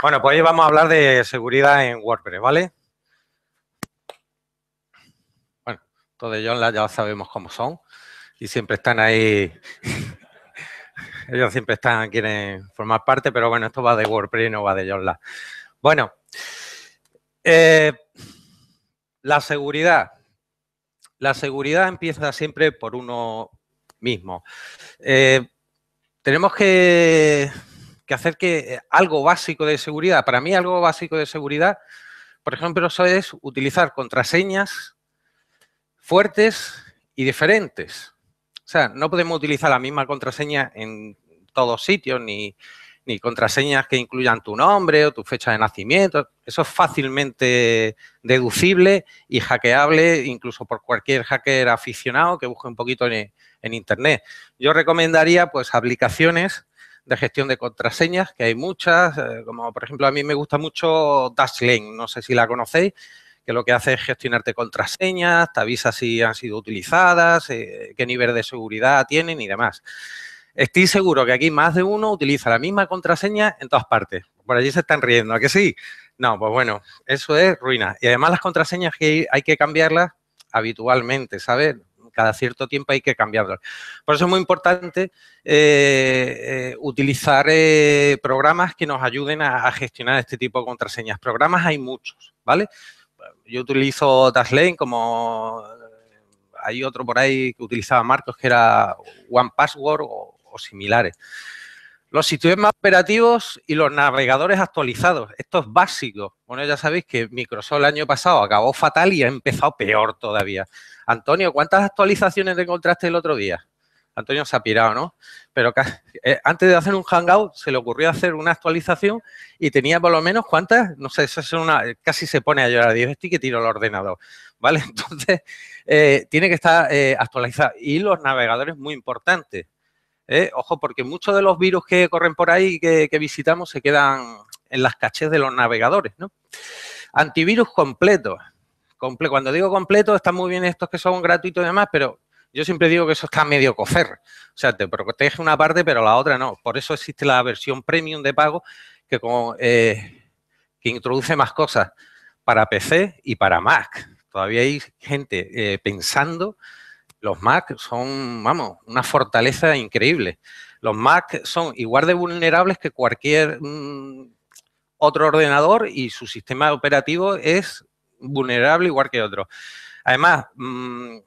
Bueno, pues hoy vamos a hablar de seguridad en WordPress, ¿vale? Bueno, todos ellos ya sabemos cómo son y siempre están ahí. ellos siempre están, quieren formar parte, pero bueno, esto va de WordPress y no va de Jonla. Bueno, eh, la seguridad. La seguridad empieza siempre por uno mismo. Eh, tenemos que que hacer que eh, algo básico de seguridad, para mí algo básico de seguridad, por ejemplo, es utilizar contraseñas fuertes y diferentes. O sea, no podemos utilizar la misma contraseña en todos sitios, ni, contraseñas que incluyan tu nombre o tu fecha de nacimiento. Eso es fácilmente deducible y hackeable incluso por cualquier hacker aficionado que busque un poquito en, en Internet. Yo recomendaría pues aplicaciones de gestión de contraseñas, que hay muchas, eh, como por ejemplo a mí me gusta mucho Dashlane, no sé si la conocéis, que lo que hace es gestionarte contraseñas, te avisa si han sido utilizadas, eh, qué nivel de seguridad tienen y demás. Estoy seguro que aquí más de uno utiliza la misma contraseña en todas partes. Por allí se están riendo, ¿a que sí? No, pues bueno, eso es ruina. Y además las contraseñas que hay que cambiarlas habitualmente, ¿sabes? cada cierto tiempo hay que cambiarlo. Por eso es muy importante eh, eh, utilizar eh, programas que nos ayuden a, gestionar este tipo de contraseñas. Programas hay muchos, ¿vale? Yo utilizo Dashlane como... Hay otro por ahí que utilizaba Marcos que era One Password o, similares los más operativos y los navegadores actualizados. Esto es básico. Bueno, ya sabéis que Microsoft el año pasado acabó fatal y ha empezado peor todavía. Antonio, ¿cuántas actualizaciones encontraste el otro día? Antonio se ha pirado, ¿no? Pero eh, antes de hacer un hangout se le ocurrió hacer una actualización y tenía por lo menos cuántas, no sé, eso es una, casi se pone a llorar, digo, estoy que tiro el ordenador, ¿vale? Entonces, eh, tiene que estar eh, actualizado. Y los navegadores, muy importantes. Ojo, porque muchos de los virus que corren por ahí que, que visitamos se quedan en las cachés de los navegadores, ¿no? Antivirus completo. Cuando digo completo, están muy bien estos que son gratuitos y demás, pero yo siempre digo que eso está medio cocer. O sea, te protege una parte, pero la otra no. Por eso existe la versión premium de pago que, como, eh, que introduce más cosas para PC y para Mac. Todavía hay gente eh, pensando, los Mac son, vamos, una fortaleza increíble. Los Mac son igual de vulnerables que cualquier mm, otro ordenador y su sistema operativo es vulnerable igual que otro. Además, mm,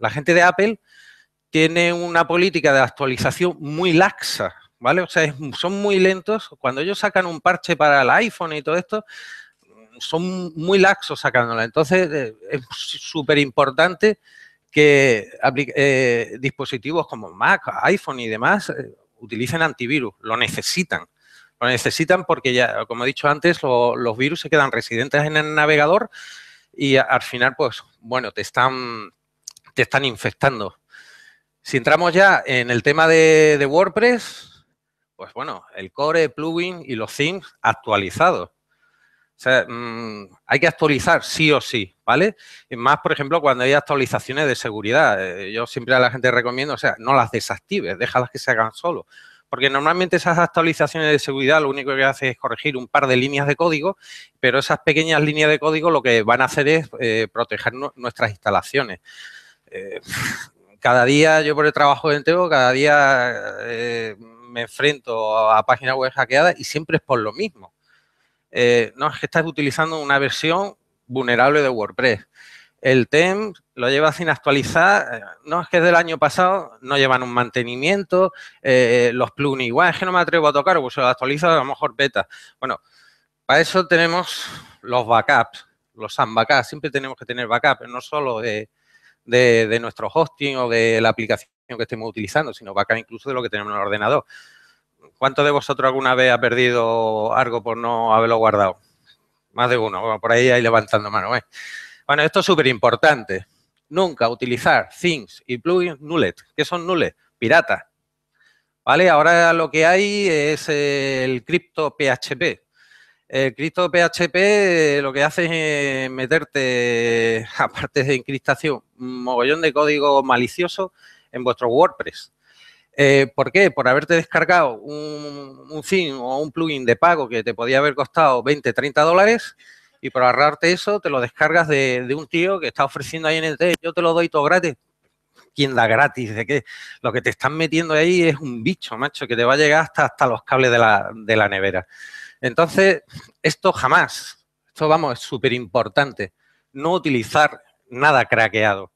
la gente de Apple tiene una política de actualización muy laxa, ¿vale? O sea, son muy lentos. Cuando ellos sacan un parche para el iPhone y todo esto, mm, son muy laxos sacándola. Entonces, eh, es súper importante que eh, dispositivos como Mac, iPhone y demás eh, utilicen antivirus, lo necesitan. Lo necesitan porque ya, como he dicho antes, los virus se quedan residentes en el navegador y al final, pues, bueno, te están, te están infectando. Si entramos ya en el tema de, WordPress, pues bueno, el core, plugin y los themes actualizados. O sea, mm, hay que actualizar sí o sí, ¿vale? más, por ejemplo, cuando hay actualizaciones de seguridad. Eh, yo siempre a la gente recomiendo, o sea, no las desactives, déjalas que se hagan solo porque normalmente esas actualizaciones de seguridad lo único que hace es corregir un par de líneas de código, pero esas pequeñas líneas de código lo que van a hacer es eh, proteger nuestras instalaciones. Eh, cada día, yo por el trabajo de entero, cada día eh, me enfrento a páginas web hackeadas y siempre es por lo mismo. no, es que estás utilizando una versión vulnerable de WordPress. El TEM lo lleva sin actualizar, eh, no es que es del año pasado no llevan un mantenimiento, eh, los plugins, igual es que no me atrevo a tocar, pues se lo actualiza a lo mejor beta. Bueno, para eso tenemos los backups, los SAM backups, siempre tenemos que tener backups, no solo de, nuestro hosting o de la aplicación que estemos utilizando, sino backup incluso de lo que tenemos en el ordenador. ¿Cuánto de vosotros alguna vez ha perdido algo por no haberlo guardado? Más de uno, por ahí ahí levantando mano. ¿eh? Bueno, esto es súper importante nunca utilizar things y plugins nullet. ¿Qué son nullet? Pirata. ¿Vale? Ahora lo que hay es eh, el cripto PHP. El cripto PHP eh, lo que hace es eh, meterte, aparte de encriptación, un mogollón de código malicioso en vuestro WordPress. ¿Por qué? Por haberte descargado un, un o un plugin de pago que te podía haber costado 20, 30 dólares y para ahorrarte eso te lo descargas de, un tío que está ofreciendo ahí en el T. yo te lo doy todo gratis. ¿Quién da gratis? ¿De qué? Lo que te están metiendo ahí es un bicho, macho, que te va a llegar hasta, hasta los cables de la, de la nevera. Entonces, esto jamás, esto vamos, es súper importante, no utilizar nada craqueado.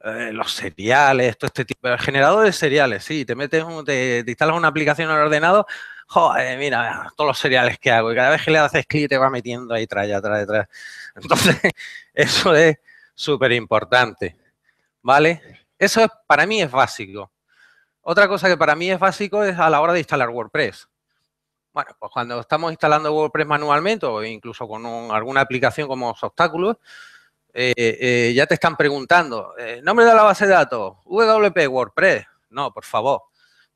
Eh, los seriales, todo este tipo, de generadores seriales, sí, te metes, te, instalas una aplicación en ordenado. ordenador joder, mira, todos los seriales que hago, y cada vez que le haces clic te va metiendo ahí tras, atrás, atrás, Entonces, eso es súper importante, ¿vale? Eso es, para mí es básico. Otra cosa que para mí es básico es a la hora de instalar WordPress. Bueno, pues cuando estamos instalando WordPress manualmente o incluso con alguna aplicación como obstáculos, eh, eh, ya te están preguntando, eh, nombre de la base de datos, WP, WordPress. No, por favor,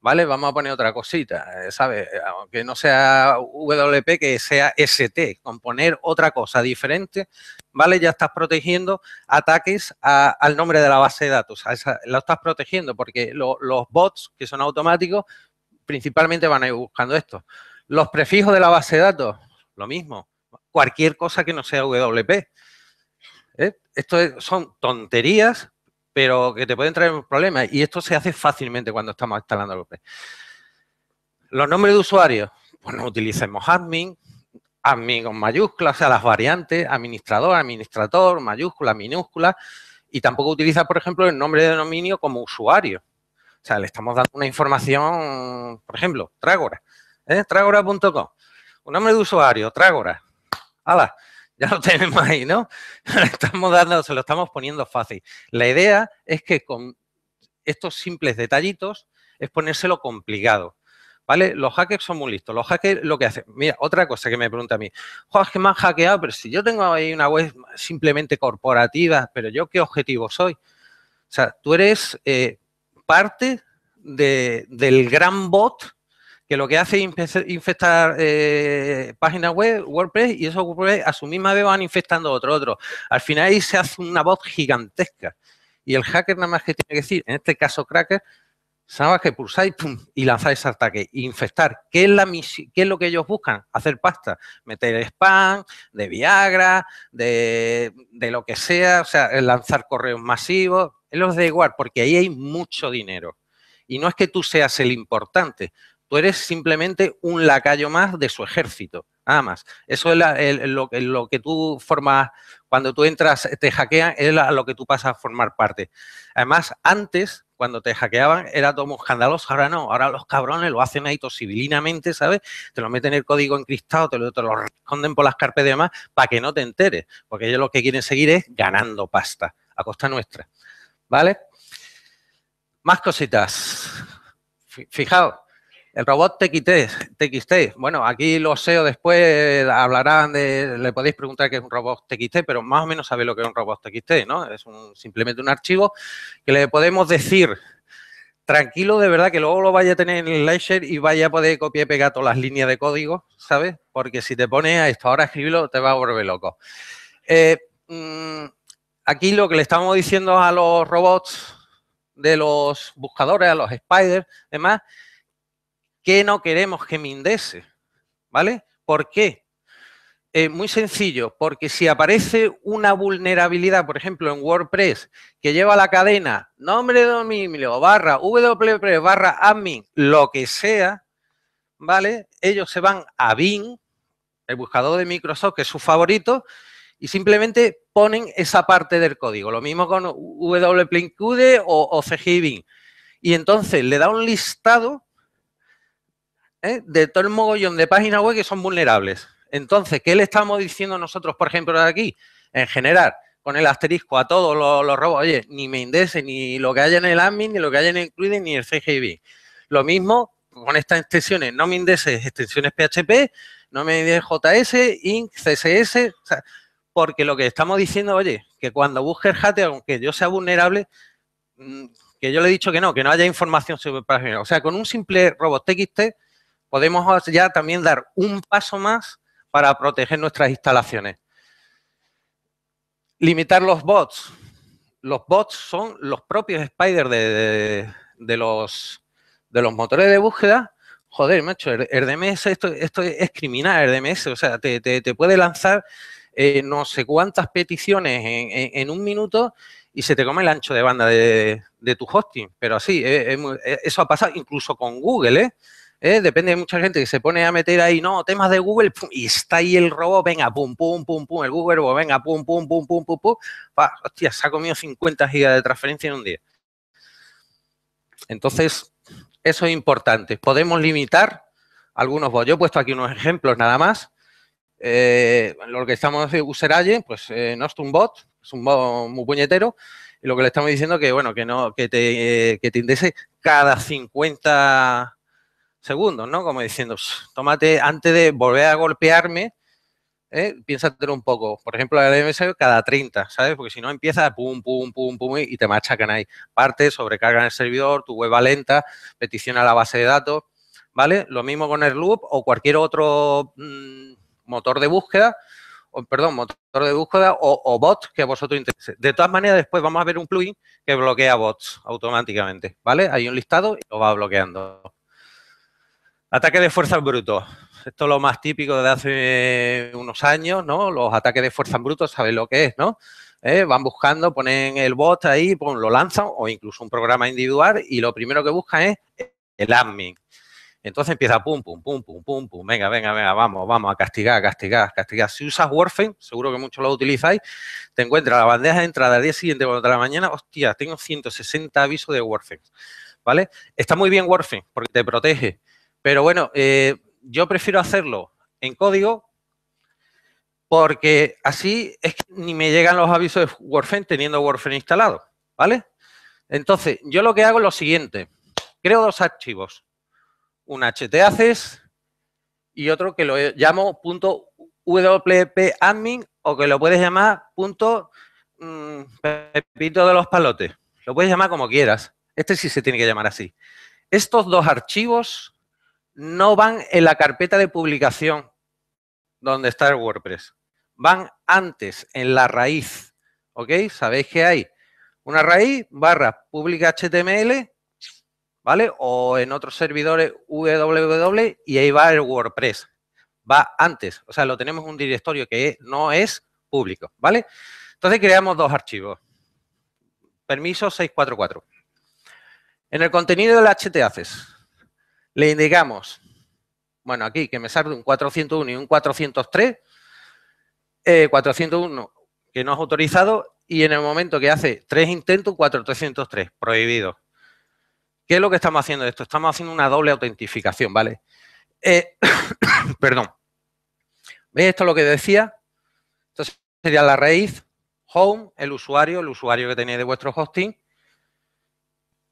¿vale? Vamos a poner otra cosita, eh, sabe Aunque no sea WP, que sea ST, con poner otra cosa diferente, ¿vale? Ya estás protegiendo ataques al nombre de la base de datos, lo estás protegiendo porque los bots, que son automáticos, principalmente van a ir buscando esto. Los prefijos de la base de datos, lo mismo, cualquier cosa que no sea WP. ¿eh? Esto son tonterías pero que te pueden traer problemas. Y esto se hace fácilmente cuando estamos instalando WordPress. Los nombres de usuarios? pues no utilicemos admin, admin con mayúsculas, o sea, las variantes, administrador, administrador, mayúscula, minúscula, y tampoco utiliza, por ejemplo, el nombre de dominio como usuario. O sea, le estamos dando una información, por ejemplo, Trágora, ¿eh? trágora.com, un nombre de usuario, Trágora, ¡Hala! ya lo tenemos ahí, ¿no? estamos dando, se lo estamos poniendo fácil. La idea es que con estos simples detallitos es ponérselo complicado. ¿Vale? Los hackers son muy listos. Los hackers lo que hacen. Mira, otra cosa que me pregunta a mí. Joder, es que me han hackeado, pero si yo tengo ahí una web simplemente corporativa, pero yo qué objetivo soy. O sea, tú eres eh, parte del gran bot que lo que hace es infectar eh, páginas web, WordPress, y eso a su misma vez van infectando otro otro. Al final ahí se hace una voz gigantesca. Y el hacker nada más que tiene que decir, en este caso cracker, sabes que pulsáis pum, y lanzáis ese ataque, infectar. ¿Qué es, la misión, ¿Qué es lo que ellos buscan? Hacer pasta, meter spam, de Viagra, de, de lo que sea, o sea, eh, lanzar correos masivos, es los de igual, porque ahí hay mucho dinero. Y no es que tú seas el importante, Tú eres simplemente un lacayo más de su ejército, nada más. Eso es lo, que tú formas, cuando tú entras, te hackean, es a lo que tú pasas a formar parte. Además, antes, cuando te hackeaban, era todo escandaloso, ahora no, ahora los cabrones lo hacen ahí civilinamente, ¿sabes? Te lo meten el código encristado, te lo, te lo esconden por las carpes y demás, para que no te enteres, porque ellos lo que quieren seguir es ganando pasta, a costa nuestra, ¿vale? Más cositas. Fijaos, el robot TXT, Bueno, aquí lo SEO después hablarán de, le podéis preguntar qué es un robot TXT, pero más o menos sabéis lo que es un robot TXT, ¿no? Es simplemente un archivo que le podemos decir, tranquilo, de verdad, que luego lo vaya a tener en el Lightshare y vaya a poder copiar y pegar todas las líneas de código, ¿sabes? Porque si te pones a esto ahora escribirlo, te va a volver loco. Eh, mm, aquí lo que le estamos diciendo a los robots de los buscadores, a los spiders, demás, que no queremos que indese? ¿vale? ¿Por qué? Eh, muy sencillo, porque si aparece una vulnerabilidad, por ejemplo, en WordPress, que lleva la cadena nombre de dominio barra wp barra admin, lo que sea, ¿vale? Ellos se van a Bing, el buscador de Microsoft, que es su favorito, y simplemente ponen esa parte del código. Lo mismo con wp o, o Y entonces le da un listado ¿eh? de todo el mogollón de páginas web que son vulnerables. Entonces, ¿qué le estamos diciendo nosotros, por ejemplo, aquí? En general, con el asterisco a todos los, robots, oye, ni me indese, ni lo que haya en el admin, ni lo que haya en el ni el CGIB. Lo mismo con estas extensiones, no me indese extensiones PHP, no me indese JS, INC, CSS, porque lo que estamos diciendo, oye, que cuando busque el hate, aunque yo sea vulnerable, mm, que yo le he dicho que no, que no haya información sobre página. O sea, con un simple robot TXT podemos ya también dar un paso más para proteger nuestras instalaciones. Limitar los bots. Los bots son los propios spiders de, los, de los motores de búsqueda. Joder, macho, el, esto, es criminal, el O sea, te, puede lanzar eh, no sé cuántas peticiones en, un minuto y se te come el ancho de banda de, tu hosting. Pero así, eh, eh, eso ha pasado incluso con Google, ¿eh? ¿eh? depende de mucha gente que se pone a meter ahí, no, temas de Google, y está ahí el robot, venga, pum, pum, pum, pum, el Google, venga, pum, pum, pum, pum, pum, pum, pa, hostia, se ha comido 50 gigas de transferencia en un día. Entonces, eso es importante. Podemos limitar algunos bots. Yo he puesto aquí unos ejemplos nada más. Eh, lo que estamos user agent, pues eh, no es un bot, es un bot muy puñetero. Y lo que le estamos diciendo que, bueno, que no, que te, que te indese cada 50 segundos, ¿no? Como diciendo, tómate, antes de volver a golpearme, ¿eh? piénsatelo un poco. Por ejemplo, la DMS cada 30, ¿sabes? Porque si no empieza pum, pum, pum, pum y te machacan ahí. Parte, sobrecargan el servidor, tu web va lenta, peticiona la base de datos, ¿vale? Lo mismo con el loop o cualquier otro mm, motor de búsqueda, perdón, motor de búsqueda o, o bot que a vosotros interese. De todas maneras, después vamos a ver un plugin que bloquea bots automáticamente, ¿vale? Hay un listado y lo va bloqueando. Ataque de fuerzas brutos. Esto es lo más típico de hace unos años, ¿no? Los ataques de fuerzas brutos, saben sabéis lo que es, ¿no? Eh, van buscando, ponen el bot ahí, lo lanzan o incluso un programa individual y lo primero que buscan es el admin. Entonces empieza pum, pum, pum, pum, pum, pum, venga, venga, venga, vamos, vamos a castigar, castigar, castigar. Si usas Warframe, seguro que muchos lo utilizáis, te encuentras la bandeja de entrada al día siguiente de la mañana, hostia, tengo 160 avisos de Warframe, ¿vale? Está muy bien Warframe porque te protege, pero bueno, eh, yo prefiero hacerlo en código porque así es que ni me llegan los avisos de Warframe teniendo Warframe instalado, ¿vale? Entonces, yo lo que hago es lo siguiente. Creo dos archivos. Un htaccess y otro que lo llamo .wp-admin o que lo puedes llamar mm, pepito de los palotes. Lo puedes llamar como quieras. Este sí se tiene que llamar así. Estos dos archivos no van en la carpeta de publicación donde está el WordPress. Van antes, en la raíz. ¿Ok? Sabéis que hay una raíz barra pública HTML, ¿vale? O en otros servidores www y ahí va el WordPress. Va antes. O sea, lo tenemos en un directorio que no es público, ¿vale? Entonces creamos dos archivos. Permiso 644. En el contenido del la le indicamos, bueno, aquí que me sale un 401 y un 403, 401 eh, que no es autorizado y en el momento que hace tres intentos, 403, prohibido. ¿Qué es lo que estamos haciendo esto? Estamos haciendo una doble autentificación, ¿vale? Eh, perdón. ¿Veis esto lo que decía? Entonces sería la raíz, home, el usuario, el usuario que tenéis de vuestro hosting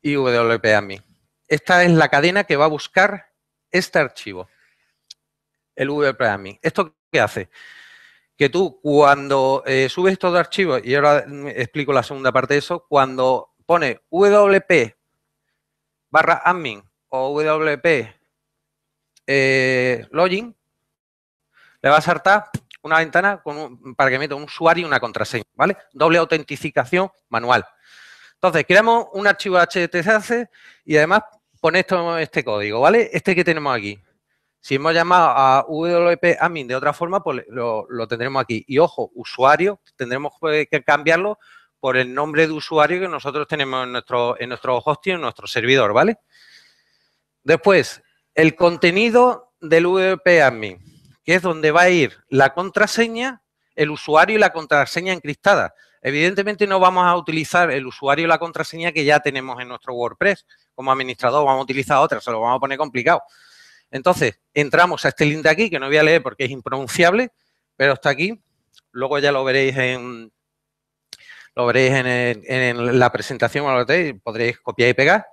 y WP admin. Esta es la cadena que va a buscar este archivo, el Admin. ¿Esto qué hace? Que tú cuando eh, subes todo archivo, y ahora explico la segunda parte de eso, cuando pone WP admin o WP eh, login, le va a saltar una ventana para que meta un usuario y una contraseña, ¿vale? Doble autentificación manual. Entonces, creamos un archivo HTTPS y además Ponemos esto, este código, ¿vale? Este que tenemos aquí. Si hemos llamado a WP admin de otra forma, pues lo, tendremos aquí. Y ojo, usuario, tendremos que cambiarlo por el nombre de usuario que nosotros tenemos en nuestro, en nuestro hosting, en nuestro servidor, ¿vale? Después, el contenido del WP admin, que es donde va a ir la contraseña, el usuario y la contraseña encriptada. Evidentemente no vamos a utilizar el usuario y la contraseña que ya tenemos en nuestro WordPress. Como administrador vamos a utilizar otra, se lo vamos a poner complicado. Entonces, entramos a este link de aquí, que no voy a leer porque es impronunciable, pero está aquí. Luego ya lo veréis en, lo veréis en, la presentación, podréis copiar y pegar.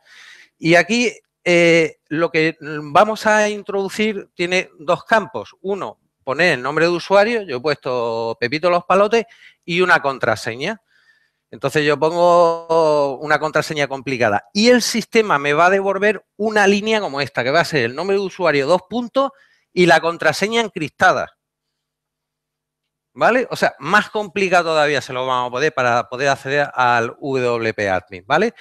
Y aquí eh, lo que vamos a introducir tiene dos campos. Uno, poner el nombre de usuario, yo he puesto Pepito los palotes y una contraseña. Entonces yo pongo una contraseña complicada y el sistema me va a devolver una línea como esta, que va a ser el nombre de usuario, dos puntos y la contraseña encriptada. ¿Vale? O sea, más complicado todavía se lo vamos a poder para poder acceder al WP Admin, ¿vale?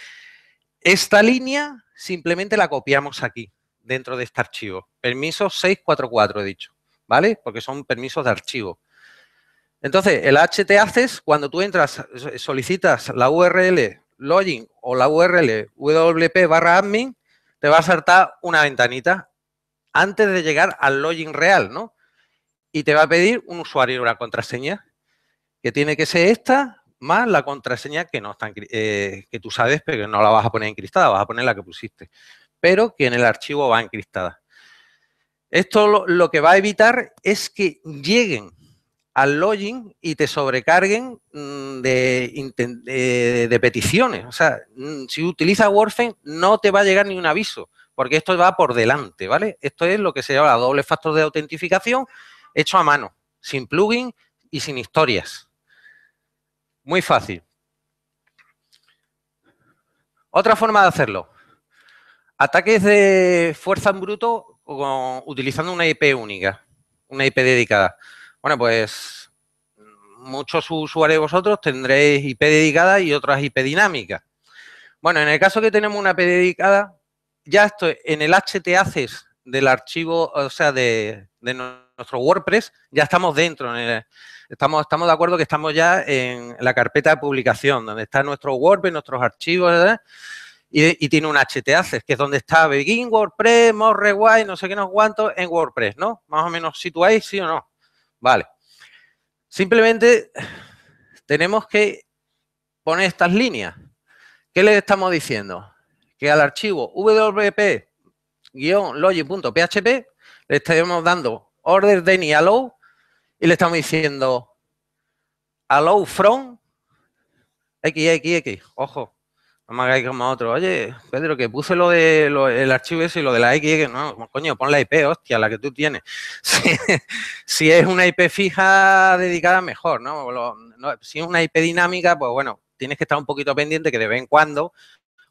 Esta línea simplemente la copiamos aquí, dentro de este archivo. Permiso 644, he dicho. ¿vale? Porque son permisos de archivo. Entonces, el HT cuando tú entras, solicitas la URL login o la URL wp barra admin, te va a saltar una ventanita antes de llegar al login real, ¿no? Y te va a pedir un usuario y una contraseña, que tiene que ser esta más la contraseña que no está eh, que tú sabes, pero que no la vas a poner encriptada, vas a poner la que pusiste, pero que en el archivo va encriptada. Esto lo, que va a evitar es que lleguen al login y te sobrecarguen mm, de, peticiones. O sea, mm, si utilizas WordPress no te va a llegar ni un aviso, porque esto va por delante, ¿vale? Esto es lo que se llama doble factor de autentificación hecho a mano, sin plugin y sin historias. Muy fácil. Otra forma de hacerlo. Ataques de fuerza en bruto utilizando una IP única, una IP dedicada. Bueno, pues muchos usuarios vosotros tendréis IP dedicada y otras IP dinámicas. Bueno, en el caso que tenemos una IP dedicada, ya esto en el HTACES del archivo, o sea, de, nuestro WordPress, ya estamos dentro. estamos, estamos de acuerdo que estamos ya en la carpeta de publicación, donde está nuestro WordPress, nuestros archivos, etc y, tiene un htaccess, que es donde está Begin, WordPress, More no sé qué, nos cuánto, en WordPress, ¿no? Más o menos situáis, sí o no. Vale. Simplemente tenemos que poner estas líneas. ¿Qué le estamos diciendo? Que al archivo wp-login.php le estaremos dando order deny allow y le estamos diciendo allow from xxx, ojo, no me hagáis como otro, oye, Pedro, que puse lo del archivo ese y lo de la X, no, coño, pon la IP, hostia, la que tú tienes. Si, es una IP fija dedicada, mejor, ¿no? Si es una IP dinámica, pues bueno, tienes que estar un poquito pendiente que de vez en cuando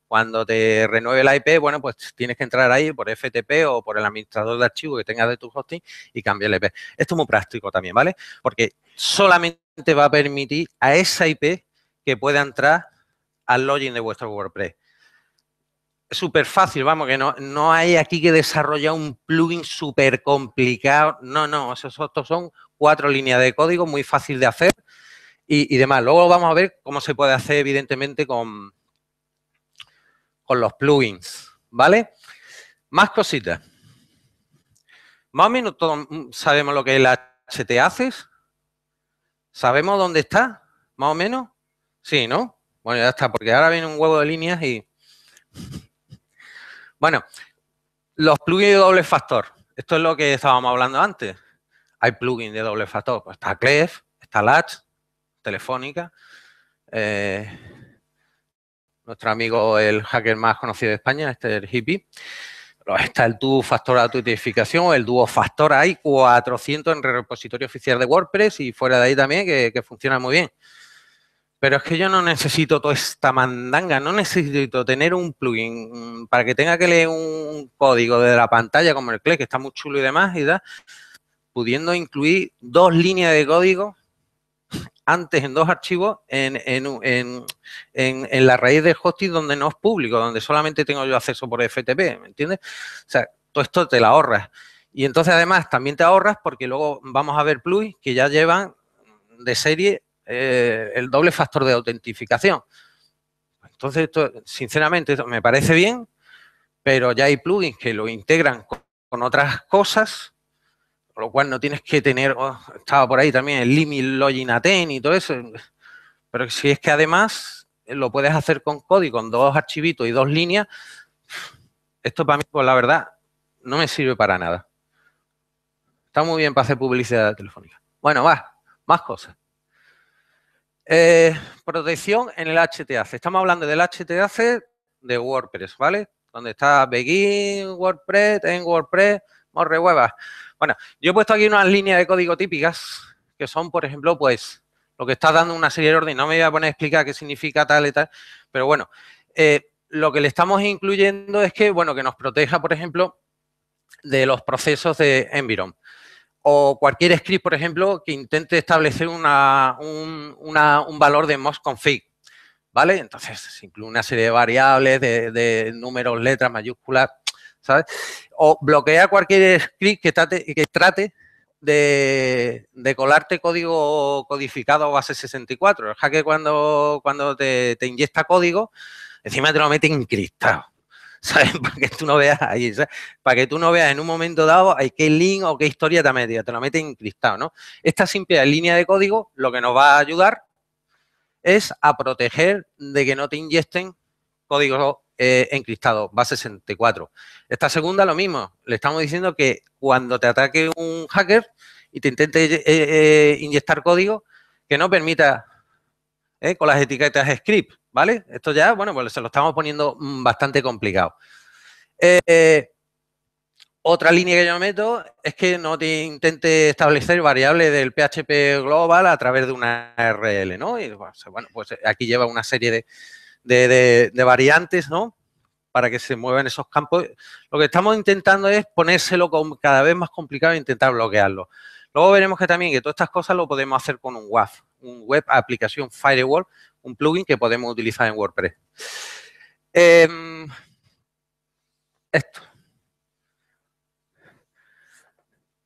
cuando te renueve la IP, bueno, pues tienes que entrar ahí por FTP o por el administrador de archivos que tengas de tu hosting y cambiar la IP. Esto es muy práctico también, ¿vale? Porque solamente va a permitir a esa IP que pueda entrar al login de vuestro WordPress. Es súper fácil, vamos, que no, no hay aquí que desarrollar un plugin súper complicado. No, no, esos, estos son cuatro líneas de código muy fácil de hacer y, demás. Luego vamos a ver cómo se puede hacer, evidentemente, con, con los plugins, ¿vale? Más cositas. Más o menos todos sabemos lo que es la HT haces. ¿Sabemos dónde está? Más o menos. Sí, ¿no? Bueno, ya está, porque ahora viene un huevo de líneas y... Bueno, los plugins de doble factor. Esto es lo que estábamos hablando antes. Hay plugins de doble factor. Pues está Clef, está Latch, Telefónica. Eh, nuestro amigo, el hacker más conocido de España, este es el hippie. está el dúo factor de o el dúo factor. Hay 400 en el repositorio oficial de WordPress y fuera de ahí también que, que funciona muy bien. Pero es que yo no necesito toda esta mandanga, no necesito tener un plugin para que tenga que leer un código de la pantalla como el CLE, que está muy chulo y demás, y da, pudiendo incluir dos líneas de código antes en dos archivos en, en, la raíz de hosting donde no es público, donde solamente tengo yo acceso por FTP, ¿me entiendes? O sea, todo esto te lo ahorras. Y entonces, además, también te ahorras porque luego vamos a ver plugins que ya llevan de serie eh, el doble factor de autentificación. Entonces, esto, sinceramente, me parece bien, pero ya hay plugins que lo integran con, otras cosas, con lo cual no tienes que tener, oh, estaba por ahí también el Limit Login Aten y todo eso, pero si es que además lo puedes hacer con código, con dos archivitos y dos líneas, esto para mí, pues la verdad, no me sirve para nada. Está muy bien para hacer publicidad telefónica. Bueno, va, más cosas. Eh, protección en el HTAC. Estamos hablando del HTAC de WordPress, ¿vale? Donde está Begin, WordPress, en WordPress, Morre Huevas. Bueno, yo he puesto aquí unas líneas de código típicas que son, por ejemplo, pues lo que está dando una serie de orden. No me voy a poner a explicar qué significa tal y tal, pero bueno, eh, lo que le estamos incluyendo es que, bueno, que nos proteja, por ejemplo, de los procesos de Environ o cualquier script, por ejemplo, que intente establecer una, un, valor de most config. ¿Vale? Entonces, se incluye una serie de variables, de, números, letras, mayúsculas, ¿sabes? O bloquea cualquier script que trate, que trate de, colarte código codificado base 64. El hacker cuando, cuando te, te inyecta código, encima te lo mete encriptado. Para que tú no veas ahí, Para que tú no veas en un momento dado hay qué link o qué historia te ha metido, te lo mete encriptado, ¿no? Esta simple línea de código lo que nos va a ayudar es a proteger de que no te inyecten código eh, encriptado, base 64. Esta segunda lo mismo, le estamos diciendo que cuando te ataque un hacker y te intente eh, eh, inyectar código, que no permita eh, con las etiquetas script, ¿vale? Esto ya, bueno, pues se lo estamos poniendo mm, bastante complicado. Eh, otra línea que yo meto es que no te intente establecer variables del PHP global a través de una RL ¿no? Y bueno, pues aquí lleva una serie de, variantes, ¿no? Para que se muevan esos campos. Lo que estamos intentando es ponérselo cada vez más complicado e intentar bloquearlo. Luego veremos que también que todas estas cosas lo podemos hacer con un WAF, un Web aplicación Firewall, un plugin que podemos utilizar en WordPress. Em, esto.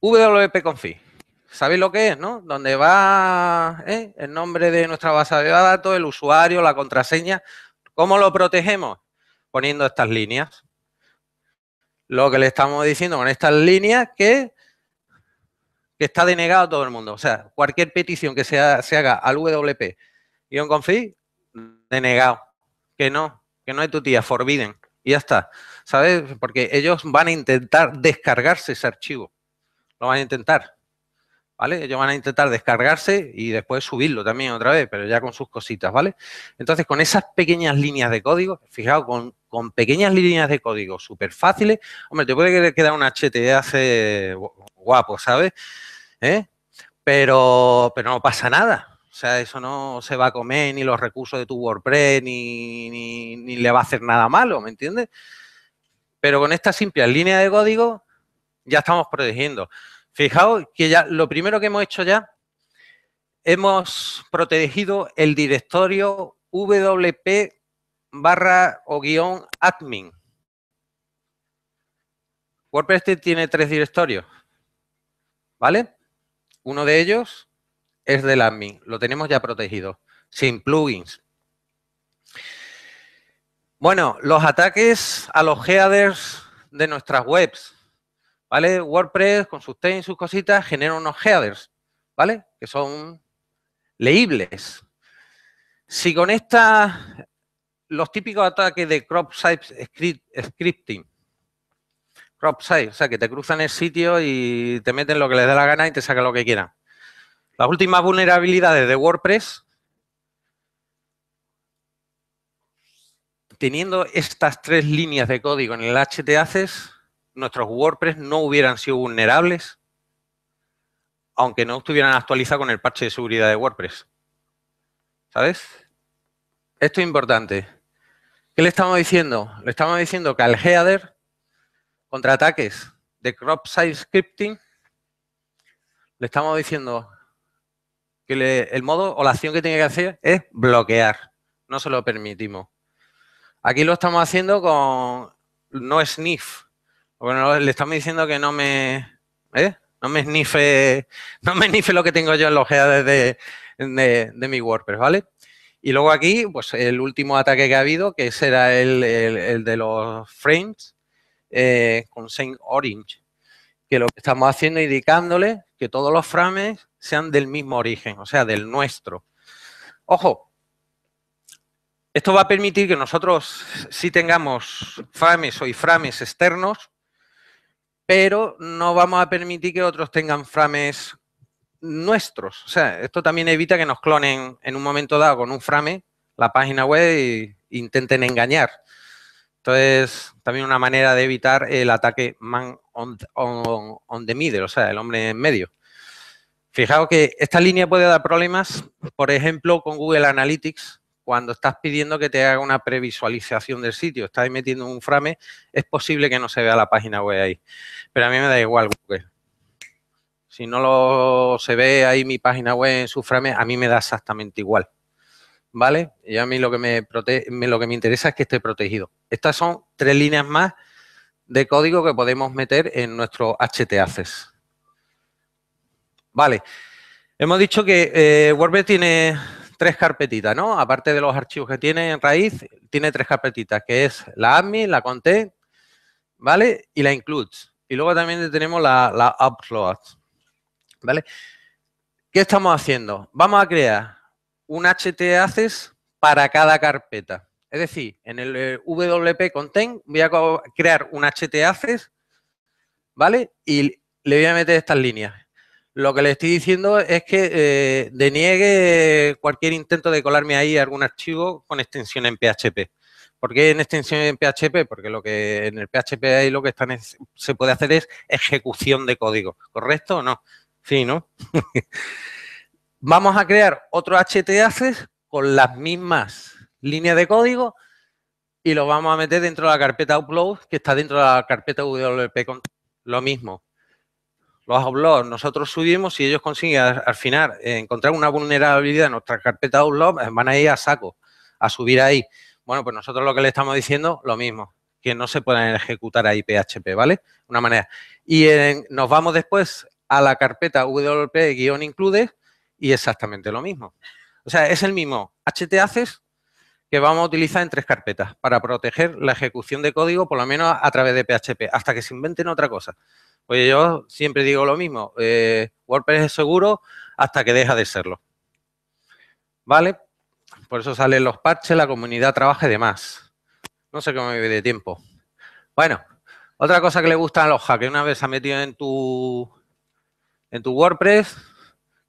WP Config. ¿Sabéis lo que es, no? Donde va ¿eh? el nombre de nuestra base de datos, el usuario, la contraseña. ¿Cómo lo protegemos? Poniendo estas líneas. Lo que le estamos diciendo con estas líneas que, que está denegado a todo el mundo. O sea, cualquier petición que se haga al WP y un config, denegado. Que no, que no es tu tía, forbidden. Y ya está. ¿Sabes? Porque ellos van a intentar descargarse ese archivo. Lo van a intentar. ¿Vale? Ellos van a intentar descargarse y después subirlo también otra vez, pero ya con sus cositas, ¿vale? Entonces, con esas pequeñas líneas de código, fijaos, con, pequeñas líneas de código súper fáciles, hombre, te puede quedar un HTAC guapo, ¿sabes? ¿Eh? Pero, pero no pasa nada. O sea, eso no se va a comer ni los recursos de tu WordPress, ni, le va a hacer nada malo, ¿me entiendes? Pero con esta simple línea de código ya estamos protegiendo. Fijaos que ya lo primero que hemos hecho ya, hemos protegido el directorio wp barra o guión admin. WordPress tiene tres directorios, ¿vale? Uno de ellos es del admin, lo tenemos ya protegido, sin plugins. Bueno, los ataques a los headers de nuestras webs, ¿vale? WordPress con sus temas y sus cositas genera unos headers, ¿vale? Que son leíbles. Si con esta, los típicos ataques de crop site scripting, crop site, o sea, que te cruzan el sitio y te meten lo que les da la gana y te sacan lo que quieran. Las últimas vulnerabilidades de WordPress, teniendo estas tres líneas de código en el htaccess, nuestros WordPress no hubieran sido vulnerables, aunque no estuvieran actualizados con el parche de seguridad de WordPress. ¿Sabes? Esto es importante. ¿Qué le estamos diciendo? Le estamos diciendo que al header, contra ataques de crop site scripting, le estamos diciendo el modo o la acción que tiene que hacer es bloquear. No se lo permitimos. Aquí lo estamos haciendo con no sniff. Bueno, le estamos diciendo que no me, ¿eh? no me snife, no me lo que tengo yo en los headers de, de, de, mi WordPress, ¿vale? Y luego aquí, pues el último ataque que ha habido, que será el, de los frames eh, con Saint Orange, que lo que estamos haciendo indicándole que todos los frames sean del mismo origen, o sea, del nuestro. Ojo, esto va a permitir que nosotros sí tengamos frames o iframes externos, pero no vamos a permitir que otros tengan frames nuestros. O sea, esto también evita que nos clonen en un momento dado con un frame la página web e intenten engañar. Entonces, también una manera de evitar el ataque man on, the middle, o sea, el hombre en medio. Fijaos que esta línea puede dar problemas, por ejemplo, con Google Analytics, cuando estás pidiendo que te haga una previsualización del sitio, estás metiendo un frame, es posible que no se vea la página web ahí. Pero a mí me da igual Google. Si no lo, se ve ahí mi página web en su frame, a mí me da exactamente igual. ¿Vale? Y a mí lo que me, lo que me interesa es que esté protegido. Estas son tres líneas más de código que podemos meter en nuestro htaccess. Vale, hemos dicho que eh, WordPress tiene tres carpetitas, ¿no? Aparte de los archivos que tiene en raíz, tiene tres carpetitas, que es la admin, la content, ¿vale? Y la includes. Y luego también tenemos la, la upload, ¿vale? ¿Qué estamos haciendo? Vamos a crear un htaccess para cada carpeta. Es decir, en el eh, WP Content voy a crear un htaccess, ¿vale? Y le voy a meter estas líneas. Lo que le estoy diciendo es que eh, deniegue cualquier intento de colarme ahí algún archivo con extensión en PHP. ¿Por qué en extensión en PHP? Porque lo que en el PHP ahí lo que se puede hacer es ejecución de código. ¿Correcto o no? Sí, ¿no? Vamos a crear otro htaccess con las mismas línea de código y lo vamos a meter dentro de la carpeta upload que está dentro de la carpeta WP. Lo mismo. Los uploads nosotros subimos y ellos consiguen al final encontrar una vulnerabilidad en nuestra carpeta upload, eh, van a ir a saco, a subir ahí. Bueno, pues nosotros lo que le estamos diciendo, lo mismo, que no se pueden ejecutar ahí PHP, ¿vale? Una manera. Y nos vamos después a la carpeta wp includes y exactamente lo mismo. O sea, es el mismo. HT que vamos a utilizar en tres carpetas para proteger la ejecución de código, por lo menos a través de PHP, hasta que se inventen otra cosa. Pues yo siempre digo lo mismo, eh, WordPress es seguro hasta que deja de serlo. ¿Vale? Por eso salen los parches, la comunidad trabaja y demás. No sé cómo me de tiempo. Bueno, otra cosa que le gusta a los hackers, una vez se ha metido en tu, en tu WordPress,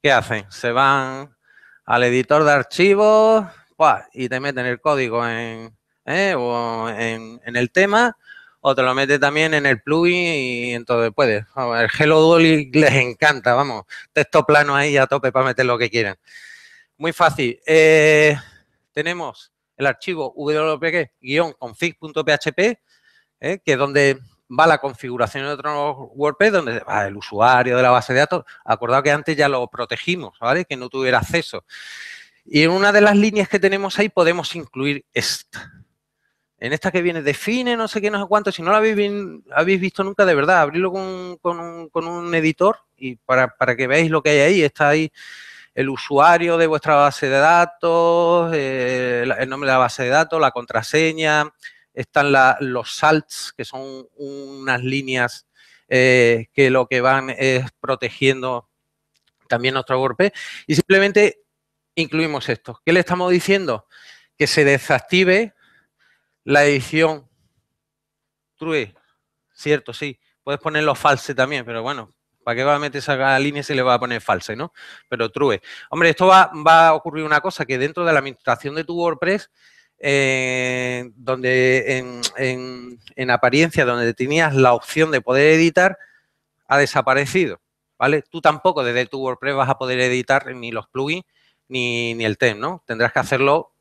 ¿qué hacen? Se van al editor de archivos, y te meten el código en, eh, el tema o te lo mete también en el plugin y entonces puedes. El Hello Dolly les encanta, vamos, texto plano ahí a tope para meter lo que quieran. Muy fácil. Eh, tenemos el archivo wp-config.php, eh, que es donde va la configuración de otro WordPress, donde va el usuario de la base de datos. Acordado que antes ya lo protegimos, ¿vale? Que no tuviera acceso. Y en una de las líneas que tenemos ahí podemos incluir esta. En esta que viene, define, no sé qué, no sé cuánto. Si no la habéis, visto nunca, de verdad, abrirlo con, un, editor y para, que veáis lo que hay ahí. Está ahí el usuario de vuestra base de datos, eh, el nombre de la base de datos, la contraseña. Están los salts, que son unas líneas eh, que lo que van es protegiendo también nuestro golpe. Y simplemente incluimos esto. ¿Qué le estamos diciendo? Que se desactive la edición true, cierto, sí. Puedes ponerlo false también, pero bueno, ¿para qué va a meter esa línea si le va a poner false, no? Pero true. Hombre, esto va, a ocurrir una cosa, que dentro de la administración de tu WordPress, eh, donde en, en apariencia, donde tenías la opción de poder editar, ha desaparecido, ¿vale? Tú tampoco desde tu WordPress vas a poder editar ni los plugins ni, ni el TEM, ¿no? Tendrás que hacerlo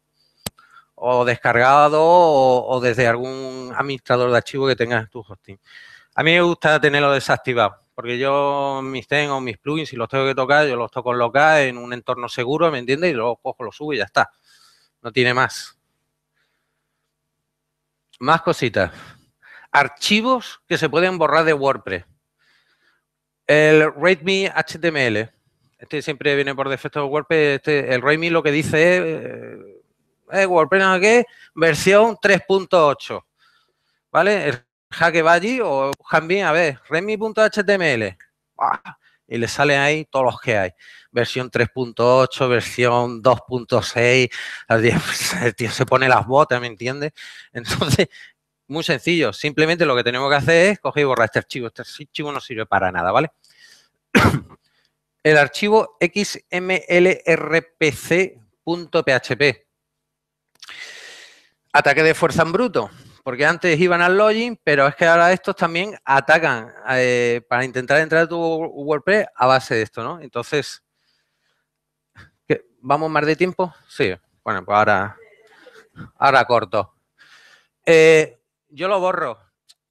o descargado o, desde algún administrador de archivo que tengas en tu hosting. A mí me gusta tenerlo desactivado, porque yo mis tengo o mis plugins, si los tengo que tocar, yo los toco en local, en un entorno seguro, ¿me entiendes? Y luego cojo, lo subo y ya está. No tiene más. Más cositas. Archivos que se pueden borrar de WordPress. El readme.html HTML. Este siempre viene por defecto de WordPress. Este, el Raimi lo que dice es eh, eh WordPress qué? versión 3.8. ¿Vale? El jaque va allí o también, a ver, REMI.html. Y le salen ahí todos los que hay. Versión 3.8, versión 2.6. El tío se pone las botas, ¿me entiendes? Entonces, muy sencillo. Simplemente lo que tenemos que hacer es coger y borrar este archivo. Este archivo no sirve para nada, ¿vale? el archivo xmlrpc.php. Ataque de fuerza en bruto, porque antes iban al login, pero es que ahora estos también atacan eh, para intentar entrar a tu WordPress a base de esto, ¿no? Entonces, ¿vamos más de tiempo? Sí, bueno, pues ahora, ahora corto. Eh, yo lo borro.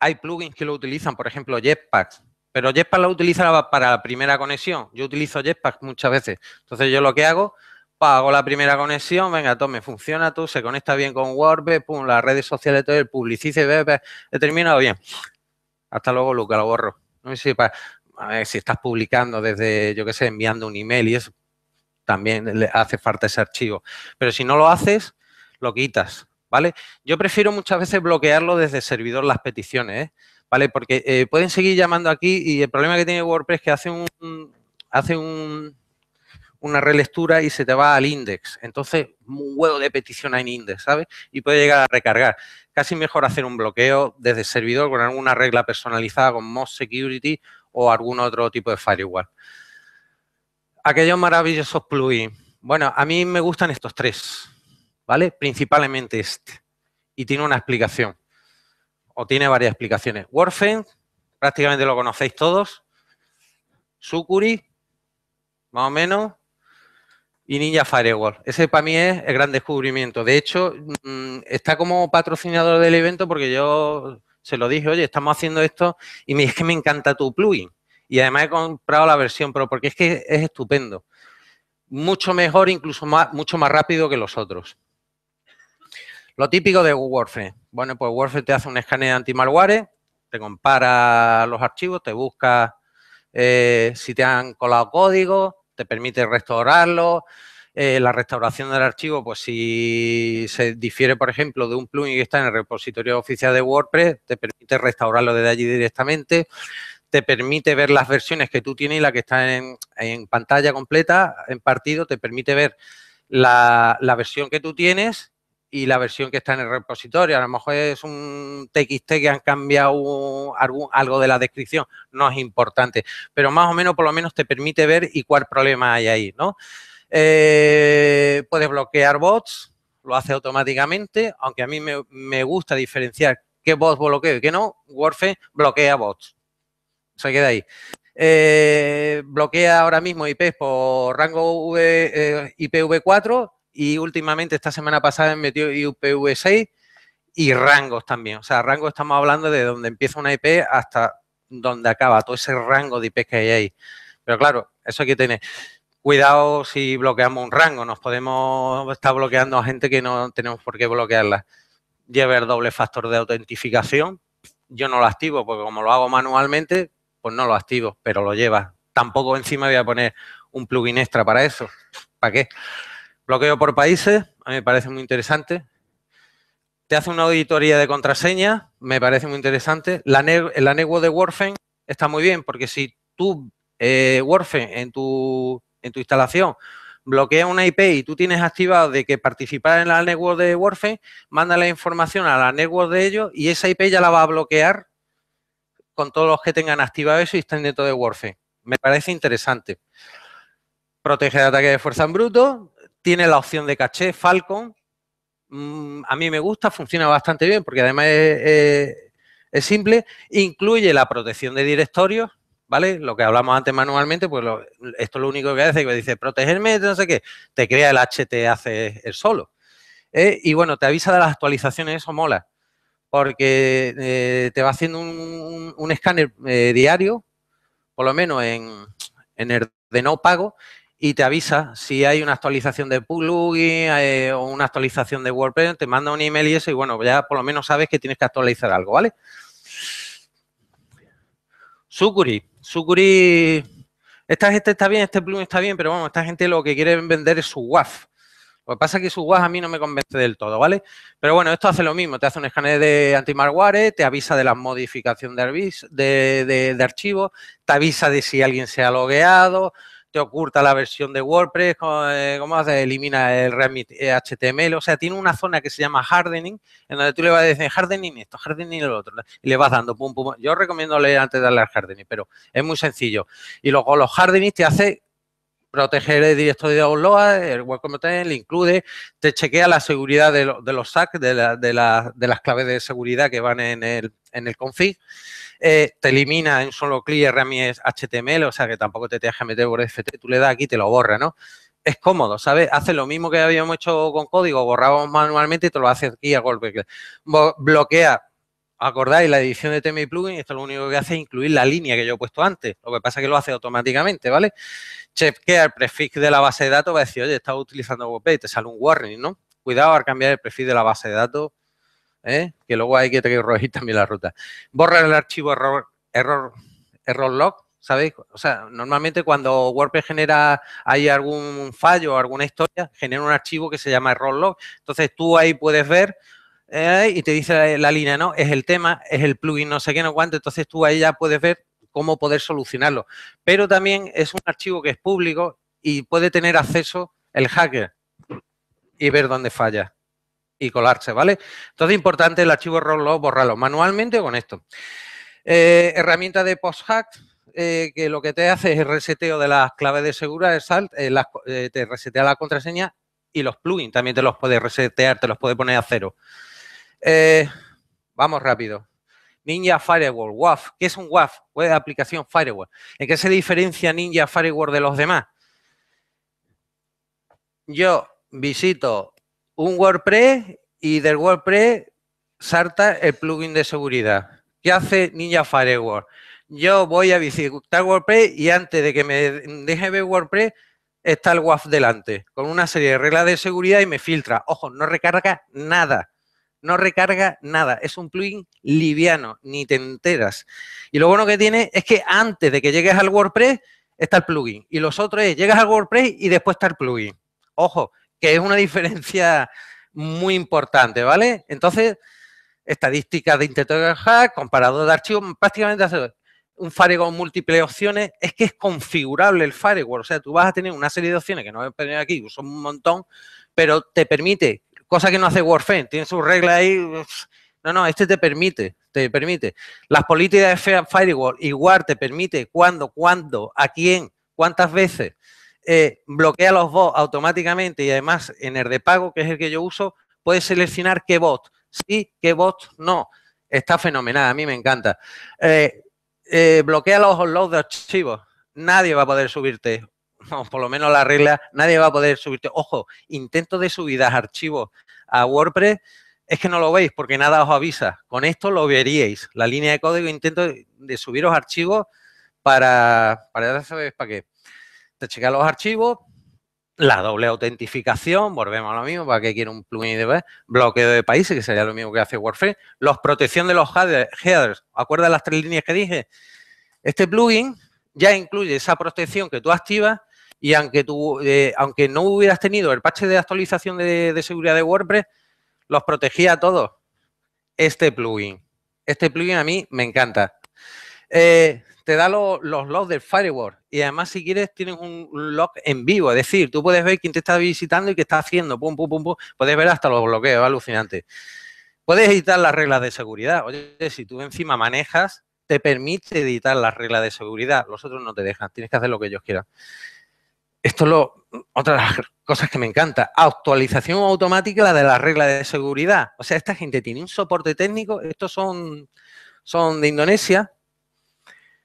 Hay plugins que lo utilizan, por ejemplo, Jetpack pero Jetpack la utiliza para la primera conexión. Yo utilizo Jetpack muchas veces. Entonces yo lo que hago, pago la primera conexión, venga, tome, funciona tú, se conecta bien con WordPress, pum, las redes sociales, todo el publicice, he terminado bien. Hasta luego, Luca, lo borro. No sé si, estás publicando desde, yo qué sé, enviando un email y eso, también le hace falta ese archivo. Pero si no lo haces, lo quitas, ¿vale? Yo prefiero muchas veces bloquearlo desde el servidor las peticiones, ¿eh? ¿vale? Porque eh, pueden seguir llamando aquí y el problema que tiene WordPress es que hace un, hace una relectura y se te va al index. Entonces, un huevo de petición en index, ¿sabes? Y puede llegar a recargar. Casi mejor hacer un bloqueo desde el servidor con alguna regla personalizada con Most Security o algún otro tipo de firewall. Aquellos maravillosos plugins. Bueno, a mí me gustan estos tres, ¿vale? Principalmente este. Y tiene una explicación o tiene varias explicaciones. Warfen, prácticamente lo conocéis todos. Sucuri, más o menos. Y Ninja Firewall. Ese para mí es el gran descubrimiento. De hecho, mm, está como patrocinador del evento porque yo se lo dije, oye, estamos haciendo esto y me es que me encanta tu plugin. Y además he comprado la versión pero porque es que es estupendo. Mucho mejor, incluso mucho más rápido que los otros. Lo típico de Wordpress, Bueno, pues Wordpress te hace un escaneo de antimalware, te compara los archivos, te busca eh, si te han colado código, te permite restaurarlo. Eh, la restauración del archivo, pues si se difiere, por ejemplo, de un plugin que está en el repositorio oficial de WordPress, te permite restaurarlo desde allí directamente. Te permite ver las versiones que tú tienes y la que está en, pantalla completa, en partido. Te permite ver la, la versión que tú tienes y la versión que está en el repositorio. A lo mejor es un TXT que han cambiado algo de la descripción, no es importante, pero más o menos, por lo menos, te permite ver y cuál problema hay ahí, ¿no? Eh, puedes bloquear bots, lo hace automáticamente, aunque a mí me, gusta diferenciar qué bots bloqueo y qué no, Wordfence bloquea bots. Se queda ahí. Eh, bloquea ahora mismo IPs por rango v, eh, IPv4 y últimamente esta semana pasada metió IPv6 y rangos también. O sea, rango estamos hablando de donde empieza una IP hasta donde acaba, todo ese rango de IP que hay ahí. Pero claro, eso hay que tener cuidado si bloqueamos un rango, nos podemos estar bloqueando a gente que no tenemos por qué bloquearla. Lleva el doble factor de autentificación, yo no lo activo porque como lo hago manualmente, pues no lo activo, pero lo lleva. Tampoco encima voy a poner un plugin extra para eso. ¿Para qué? Bloqueo por países, me parece muy interesante. Te hace una auditoría de contraseña, me parece muy interesante. La el de Warfare está muy bien, porque si tú, eh, en tu, instalación bloquea una IP y tú tienes activado de que participar en la network de Word, manda la información a la network de ellos y esa IP ya la va a bloquear con todos los que tengan activado eso y estén dentro de Warframe. Me parece interesante. Protege de ataque de fuerza en bruto, tiene la opción de caché Falcon. Mm, a mí me gusta, funciona bastante bien porque además es, simple. Incluye la protección de directorios, ¿vale? Lo que hablamos antes manualmente, pues lo, esto lo único que hace que dice protegerme, no sé qué, te crea el hace el solo. ¿eh? Y bueno, te avisa de las actualizaciones, eso mola, porque eh, te va haciendo un, escáner eh, diario, por lo menos en, en el de no pago, y te avisa si hay una actualización de plugin eh, o una actualización de WordPress, te manda un email y eso, y bueno, ya por lo menos sabes que tienes que actualizar algo, ¿vale? Sucuri, Sucuri, esta gente está bien, este plugin está bien, pero bueno, esta gente lo que quiere vender es su WAF. Lo que pasa es que su WAF a mí no me convence del todo, ¿vale? Pero bueno, esto hace lo mismo, te hace un escáner de anti-malware, te avisa de la modificación de, de archivos, te avisa de si alguien se ha logueado, te oculta la versión de WordPress, eh, cómo, hace, elimina el HTML, o sea, tiene una zona que se llama hardening, en donde tú le vas a decir hardening esto, hardening el otro, y le vas dando pum, pum, yo recomiendo leer antes de darle al hardening, pero es muy sencillo. Y luego los hardening te hace proteger el directorio de download, el web le incluye, te chequea la seguridad de, los SAC, de, las claves de seguridad que van en el, en config, eh, te elimina en solo clic es HTML, o sea que tampoco te tienes que meter por FT, tú le das aquí y te lo borra, ¿no? Es cómodo, ¿sabes? Hace lo mismo que habíamos hecho con código, borrábamos manualmente y te lo hace aquí a golpe. Bloquea acordáis, la edición de tema y plugin, esto lo único que hace es incluir la línea que yo he puesto antes. Lo que pasa es que lo hace automáticamente, ¿vale? que el prefix de la base de datos, va a decir, oye, estás utilizando WP, y te sale un warning, ¿no? Cuidado al cambiar el prefix de la base de datos, ¿eh? que luego hay que corregir también la ruta. Borra el archivo error, error, error log, ¿sabéis? O sea, normalmente cuando WordPress genera, hay algún fallo o alguna historia, genera un archivo que se llama error log. Entonces tú ahí puedes ver eh, y te dice la, línea, ¿no? Es el tema, es el plugin, no sé qué, no cuánto. Entonces tú ahí ya puedes ver cómo poder solucionarlo. Pero también es un archivo que es público y puede tener acceso el hacker y ver dónde falla y colarse, ¿vale? Entonces, importante el archivo rollo borrarlo manualmente o con esto. Eh, herramienta de post-hack, eh, que lo que te hace es el reseteo de las claves de seguridad de SALT, te resetea la contraseña y los plugins también te los puede resetear, te los puede poner a cero. Eh, vamos rápido. Ninja Firewall, WAF. ¿Qué es un WAF? Web de aplicación Firewall. ¿En qué se diferencia Ninja Firewall de los demás? Yo visito un WordPress y del WordPress salta el plugin de seguridad. ¿Qué hace Ninja Firewall? Yo voy a visitar WordPress y antes de que me deje ver WordPress está el WAF delante con una serie de reglas de seguridad y me filtra. Ojo, no recarga nada no recarga nada, es un plugin liviano, ni te enteras. Y lo bueno que tiene es que antes de que llegues al WordPress está el plugin y los otros es llegas al WordPress y después está el plugin. Ojo, que es una diferencia muy importante, ¿vale? Entonces, estadísticas de de Hack, comparador de archivos, prácticamente hace un firewall múltiples opciones, es que es configurable el firewall. O sea, tú vas a tener una serie de opciones que no voy a poner aquí, son un montón, pero te permite cosa que no hace Warframe, tiene sus reglas ahí. No, no, este te permite, te permite. Las políticas de Firewall igual te permite cuándo, cuándo, a quién, cuántas veces. Eh, bloquea los bots automáticamente y además en el de pago, que es el que yo uso, puedes seleccionar qué bot sí, qué bot no. Está fenomenal, a mí me encanta. Eh, eh, bloquea los uploads de archivos. Nadie va a poder subirte por lo menos la regla, nadie va a poder subirte. Ojo, intento de subidas archivos a WordPress, es que no lo veis porque nada os avisa. Con esto lo veríais. La línea de código intento de subiros archivos para, para sabéis para qué. Te checa los archivos, la doble autentificación, volvemos a lo mismo, para que quiera un plugin de bloqueo de países, que sería lo mismo que hace Wordpress, los protección de los headers, acuerda las tres líneas que dije? Este plugin ya incluye esa protección que tú activas y aunque, tú, eh, aunque no hubieras tenido el parche de actualización de, seguridad de WordPress, los protegía a todos. Este plugin. Este plugin a mí me encanta. Eh, te da los logs del firewall y además si quieres tienes un log en vivo, es decir, tú puedes ver quién te está visitando y qué está haciendo, pum, pum, pum, pum, puedes ver hasta los bloqueos, alucinante. Puedes editar las reglas de seguridad, oye, si tú encima manejas, te permite editar las reglas de seguridad, los otros no te dejan, tienes que hacer lo que ellos quieran esto es lo, otra de las cosas que me encanta, actualización automática de las reglas de seguridad. O sea, esta gente tiene un soporte técnico, estos son, son de Indonesia,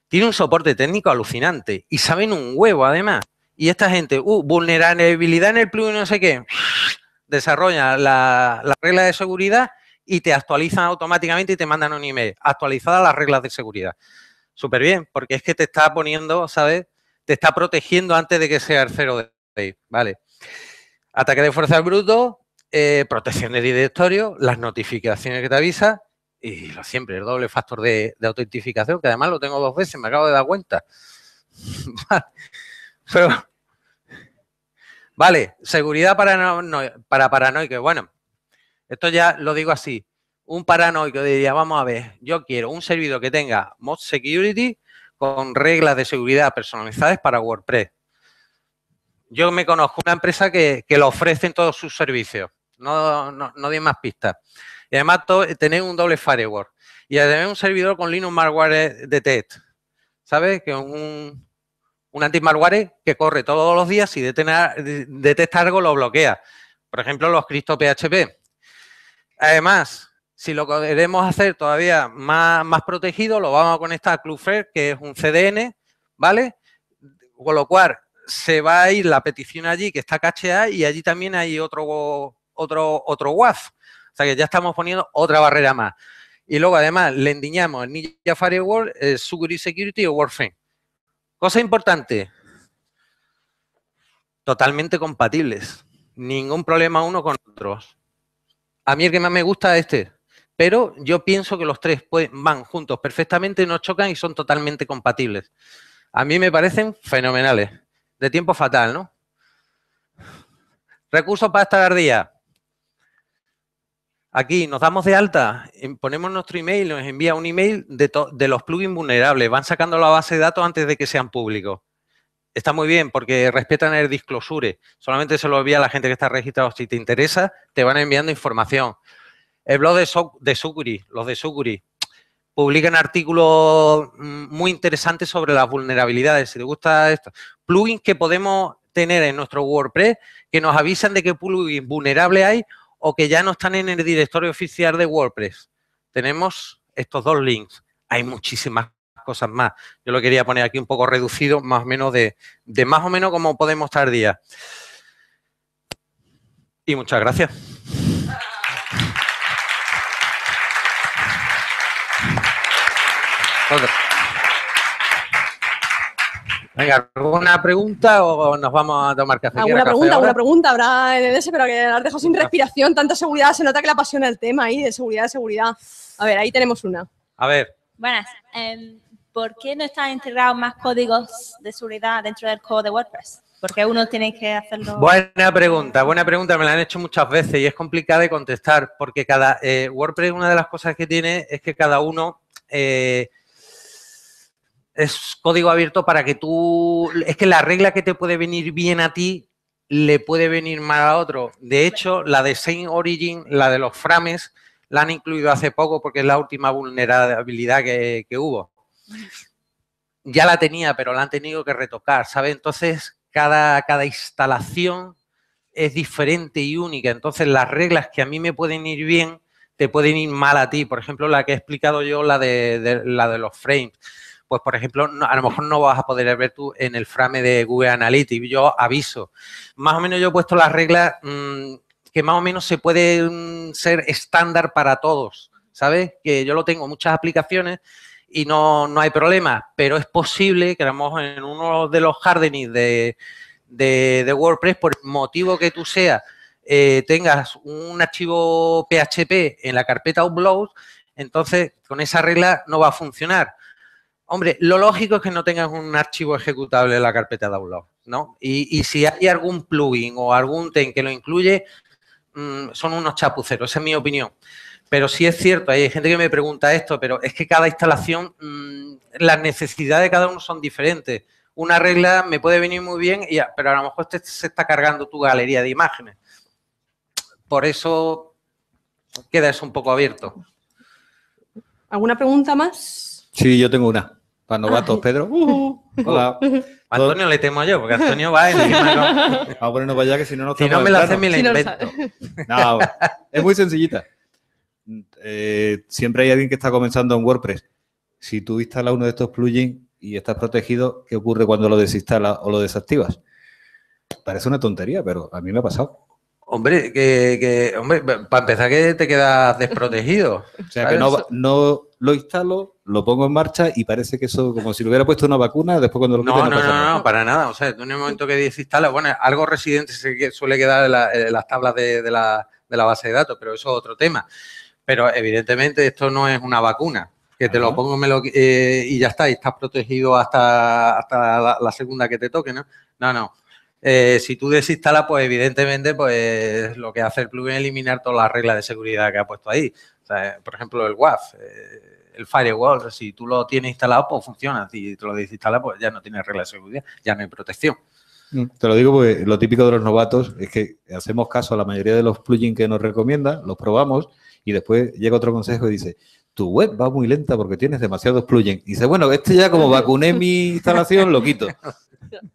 tiene un soporte técnico alucinante y saben un huevo además. Y esta gente, uh, vulnerabilidad en el plugin no sé qué, desarrolla la, la regla de seguridad y te actualizan automáticamente y te mandan un email. Actualizada las reglas de seguridad. Súper bien, porque es que te está poniendo, ¿sabes? te está protegiendo antes de que sea el cero de ¿vale? Ataque de fuerza bruto, eh, protección de directorio, las notificaciones que te avisa y siempre, el doble factor de, autentificación, que además lo tengo dos veces, me acabo de dar cuenta. vale. vale, seguridad para, para paranoico. Bueno, esto ya lo digo así. Un paranoico diría, vamos a ver, yo quiero un servidor que tenga mod security con reglas de seguridad personalizadas para WordPress. Yo me conozco una empresa que, que lo ofrece en todos sus servicios. No, no, no más pistas. Y además tenéis un doble firewall. Y además un servidor con Linux Malware Detect. ¿Sabes? Que un, un anti-malware que corre todos los días y detectar algo lo bloquea. Por ejemplo, los cristos PHP. Además, si lo queremos hacer todavía más, más protegido, lo vamos a conectar a Cloudflare, que es un CDN, ¿vale? Con lo cual, se va a ir la petición allí, que está cacheada, y allí también hay otro, otro, otro WAF. O sea, que ya estamos poniendo otra barrera más. Y luego, además, le endiñamos el Ninja Firewall, el Security Security o Warframe. Cosa importante, totalmente compatibles. Ningún problema uno con otros. A mí el que más me gusta es este pero yo pienso que los tres van juntos perfectamente, no chocan y son totalmente compatibles. A mí me parecen fenomenales. De tiempo fatal, ¿no? Recursos para esta tardía. Aquí nos damos de alta, ponemos nuestro email, nos envía un email de, de los plugins vulnerables. Van sacando la base de datos antes de que sean públicos. Está muy bien porque respetan el disclosure. Solamente se lo envía a la gente que está registrado. Si te interesa, te van enviando información. El blog de, Suguri, los de Suguri, publican artículos mm, muy interesantes sobre las vulnerabilidades. Si te gusta esto, plugins que podemos tener en nuestro WordPress que nos avisan de qué plugin vulnerable hay o que ya no están en el directorio oficial de WordPress. Tenemos estos dos links. Hay muchísimas cosas más. Yo lo quería poner aquí un poco reducido, más o menos de, más o menos como podemos estar día. Y muchas gracias. Venga, ¿alguna pregunta o nos vamos a tomar café? Alguna pregunta, alguna pregunta habrá en ese, pero que la has sin respiración, tanta seguridad, se nota que le apasiona el tema ahí, de seguridad, de seguridad. A ver, ahí tenemos una. A ver. Buenas. Em, ¿Por qué no están integrados más códigos de seguridad dentro del código de WordPress? Porque uno tiene que hacerlo. Buena pregunta, buena pregunta, me la han hecho muchas veces y es complicada de contestar, porque cada eh, WordPress, una de las cosas que tiene es que cada uno eh, es código abierto para que tú, es que la regla que te puede venir bien a ti le puede venir mal a otro. De hecho, la de Saint Origin, la de los frames, la han incluido hace poco porque es la última vulnerabilidad que, que hubo. Ya la tenía, pero la han tenido que retocar, ¿sabes? Entonces, cada, cada instalación es diferente y única. Entonces, las reglas que a mí me pueden ir bien, te pueden ir mal a ti. Por ejemplo, la que he explicado yo, la de la de los frames pues por ejemplo, a lo mejor no vas a poder ver tú en el frame de Google Analytics. Yo aviso. Más o menos yo he puesto las reglas mm, que más o menos se puede mm, ser estándar para todos, ¿sabes? Que yo lo tengo muchas aplicaciones y no, hay problema, pero es posible que a lo mejor en uno de los jardines de, WordPress, por el motivo que tú seas, eh, tengas un archivo PHP en la carpeta Upload, entonces con esa regla no va a funcionar. Hombre, lo lógico es que no tengas un archivo ejecutable en la carpeta de download, ¿no? Y, y si hay algún plugin o algún ten que lo incluye, mm, son unos chapuceros, esa es mi opinión. Pero sí es cierto, hay gente que me pregunta esto, pero es que cada instalación, mm, las necesidades de cada uno son diferentes. Una regla me puede venir muy bien, y, pero a lo mejor este se está cargando tu galería de imágenes. Por eso queda eso un poco abierto. ¿Alguna pregunta más? Sí, yo tengo una. Para novatos, Pedro. Uh-huh. hola. Antonio le temo yo, porque Antonio va en no. Vamos a ponernos para allá que si no, no Si no me la hace, me la invento. No, es muy sencillita. Eh, siempre hay alguien que está comenzando en WordPress. Si tú instalas uno de estos plugins y estás protegido, ¿qué ocurre cuando lo desinstalas o lo desactivas? Parece una tontería, pero a mí me ha pasado. Hombre, que, que hombre, para empezar que te quedas desprotegido. o sea, que no, no, lo instalo, lo pongo en marcha y parece que eso, como si le hubiera puesto una vacuna, después cuando lo no, no, no, no, no, para nada. O sea, en el momento que desinstala, bueno, algo residente se suele quedar en, las tablas de, la, base de datos, pero eso es otro tema. Pero evidentemente esto no es una vacuna, que te lo pongo eh, y ya está, y estás protegido hasta, la segunda que te toque, ¿no? No, no eh, si tú desinstalas, pues evidentemente pues lo que hace el plugin es eliminar todas las reglas de seguridad que ha puesto ahí. Eh, por ejemplo, el WAF, eh, el firewall, si tú lo tienes instalado, pues funciona. Si tú lo desinstalas, pues ya no tienes reglas de seguridad, ya no hay protección. Mm, te lo digo porque lo típico de los novatos es que hacemos caso a la mayoría de los plugins que nos recomiendan, los probamos y después llega otro consejo y dice, tu web va muy lenta porque tienes demasiados plugins. Y dice, bueno, este ya como vacuné mi instalación, lo quito.